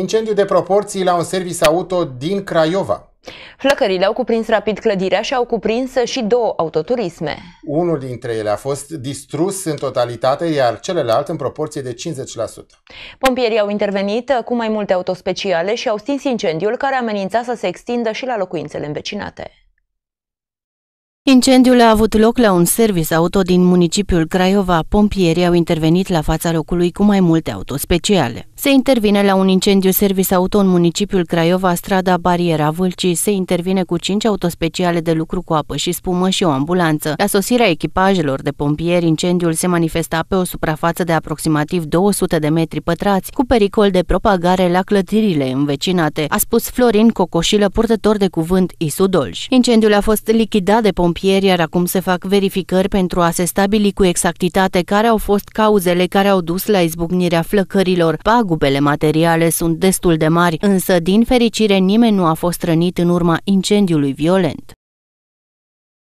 Incendiu de proporții la un servis auto din Craiova. Flăcările au cuprins rapid clădirea și au cuprins și două autoturisme. Unul dintre ele a fost distrus în totalitate, iar celălalt în proporție de 50%. Pompierii au intervenit cu mai multe autospeciale și au stins incendiul care amenința să se extindă și la locuințele învecinate. Incendiul a avut loc la un service auto din municipiul Craiova. Pompierii au intervenit la fața locului cu mai multe autospeciale. Se intervine la un incendiu service auto în municipiul Craiova, strada Bariera Vâlcii. Se intervine cu cinci autospeciale de lucru cu apă și spumă și o ambulanță. La sosirea echipajelor de pompieri, incendiul se manifesta pe o suprafață de aproximativ 200 de metri pătrați, cu pericol de propagare la clădirile învecinate, a spus Florin Cocoșilă, purtător de cuvânt Isu Dolj. Incendiul a fost lichidat de pompieri pompieri, iar acum se fac verificări pentru a se stabili cu exactitate care au fost cauzele care au dus la izbucnirea flăcărilor. Pagubele materiale sunt destul de mari, însă din fericire nimeni nu a fost rănit în urma incendiului violent.